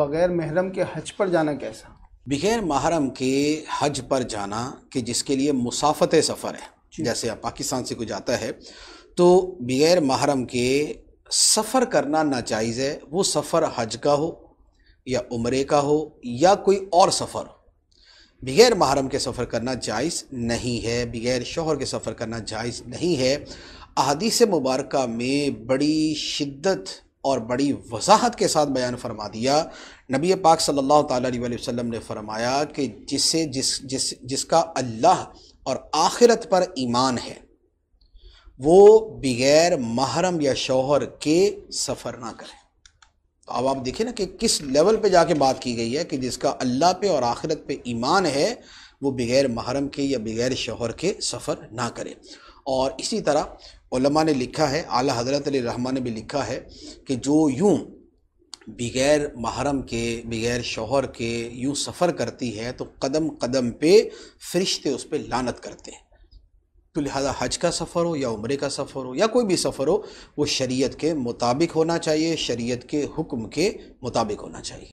बगैर महरम के हज पर जाना कैसा बगैर महरम के हज पर जाना कि जिसके लिए मुसाफत सफ़र है जैसे आप पाकिस्तान से कोई जाता है तो बगैर महरम के सफ़र करना नाजायज़ है वो सफ़र हज का हो या उम्र का हो या कोई और सफ़र बगैर महरम के सफ़र करना जायज़ नहीं है बगैर शोहर के सफ़र करना जायज़ नहीं है अहदीस मुबारक में बड़ी शिद्दत और बड़ी वजाहत के साथ बयान फरमा दिया नबी पाक सल्लल्लाहु अलैहि वसल्लम ने फरमाया कि जिसे जिस जिस जिसका अल्लाह और आखिरत पर ईमान है वो बगैर महरम या शोहर के सफ़र ना करें तो अब आप देखें ना कि किस लेवल पे जाके बात की गई है कि जिसका अल्लाह पे और आखिरत पे ईमान है वो बगैर महरम के या बगैर शोहर के सफ़र ना करें और इसी तरह उलमा ने लिखा है आला हजरत रहमान ने भी लिखा है कि जो यूँ बगैर महरम के बगैर शोहर के यूँ सफ़र करती है तो कदम कदम पे फरिश्ते उस पर लानत करते हैं तो लिहाजा हज का सफ़र हो या उम्र का सफ़र हो या कोई भी सफ़र हो वो शरीयत के मुताबिक होना चाहिए शरीयत के हुक्म के मुताबिक होना चाहिए